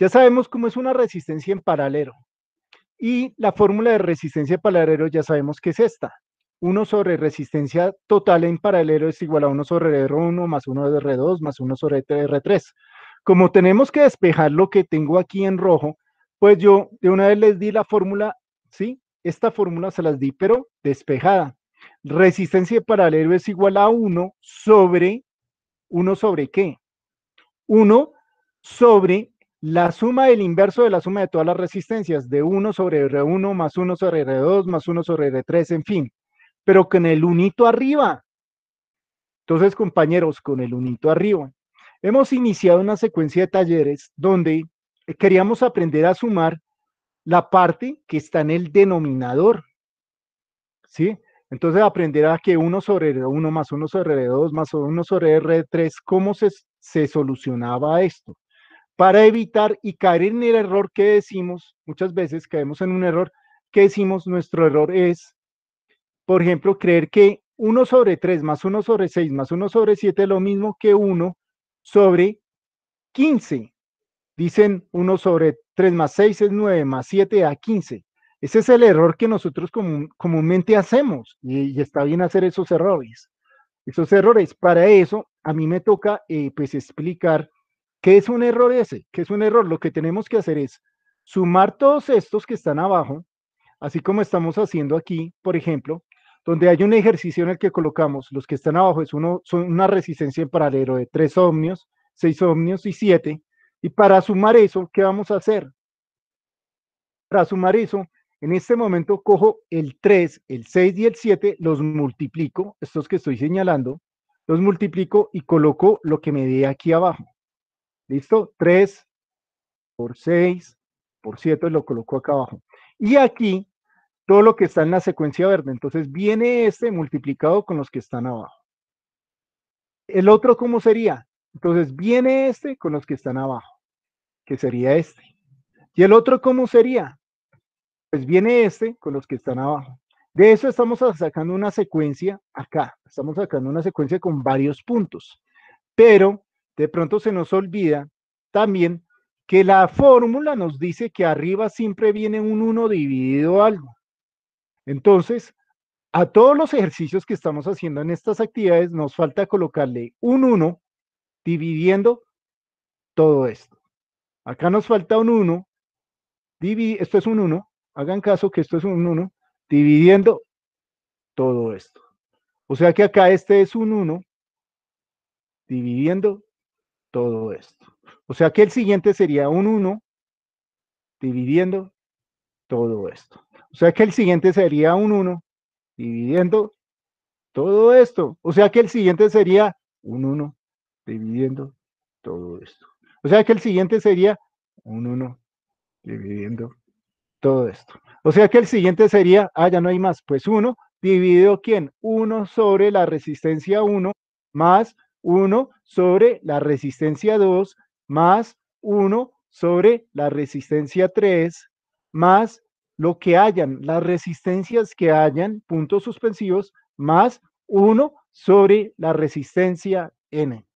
Ya sabemos cómo es una resistencia en paralelo. Y la fórmula de resistencia en paralelo ya sabemos que es esta. 1 sobre resistencia total en paralelo es igual a 1 sobre R1 más 1 sobre R2 más 1 sobre R3. Como tenemos que despejar lo que tengo aquí en rojo, pues yo de una vez les di la fórmula, ¿sí? Esta fórmula se las di, pero despejada. Resistencia en paralelo es igual a 1 sobre, ¿1 sobre qué? 1 sobre la suma del inverso de la suma de todas las resistencias, de 1 sobre R1, más 1 sobre R2, más 1 sobre R3, en fin, pero con el unito arriba. Entonces, compañeros, con el unito arriba. Hemos iniciado una secuencia de talleres donde queríamos aprender a sumar la parte que está en el denominador, ¿sí? Entonces, aprender a que 1 sobre R1 más 1 sobre R2 más 1 sobre R3, ¿cómo se, se solucionaba esto? para evitar y caer en el error que decimos, muchas veces caemos en un error que decimos, nuestro error es, por ejemplo, creer que 1 sobre 3 más 1 sobre 6 más 1 sobre 7 es lo mismo que 1 sobre 15. Dicen 1 sobre 3 más 6 es 9 más 7 a 15. Ese es el error que nosotros comúnmente hacemos y, está bien hacer esos errores. Esos errores, para eso a mí me toca eh, pues explicar ¿Qué es un error ese? ¿Qué es un error? Lo que tenemos que hacer es sumar todos estos que están abajo, así como estamos haciendo aquí, por ejemplo, donde hay un ejercicio en el que colocamos los que están abajo, es uno, son una resistencia en paralelo de 3 ohmios, 6 ohmios y 7. Y para sumar eso, ¿qué vamos a hacer? Para sumar eso, en este momento cojo el 3, el 6 y el 7, los multiplico, estos que estoy señalando, los multiplico y coloco lo que me dé aquí abajo. ¿Listo? 3 por 6 por 7 lo colocó acá abajo. Y aquí todo lo que está en la secuencia verde. Entonces viene este multiplicado con los que están abajo. ¿El otro cómo sería? Entonces viene este con los que están abajo, que sería este. ¿Y el otro cómo sería? Pues viene este con los que están abajo. De eso estamos sacando una secuencia acá. Estamos sacando una secuencia con varios puntos. Pero de pronto se nos olvida también que la fórmula nos dice que arriba siempre viene un 1 dividido algo. Entonces, a todos los ejercicios que estamos haciendo en estas actividades nos falta colocarle un 1 dividiendo todo esto. Acá nos falta un 1, esto es un 1, hagan caso que esto es un 1, dividiendo todo esto. O sea que acá este es un 1 dividiendo todo esto. O sea que el siguiente sería un 1 dividiendo todo esto. O sea que el siguiente sería un 1 dividiendo todo esto. O sea que el siguiente sería un 1 dividiendo todo esto. O sea que el siguiente sería un 1 dividiendo todo esto. O sea que el siguiente sería, ah, ya no hay más, pues 1 dividido quién? 1 sobre la resistencia 1 más 1 sobre la resistencia 2 más 1 sobre la resistencia 3 más lo que hayan, las resistencias que hayan, puntos suspensivos, más 1 sobre la resistencia n.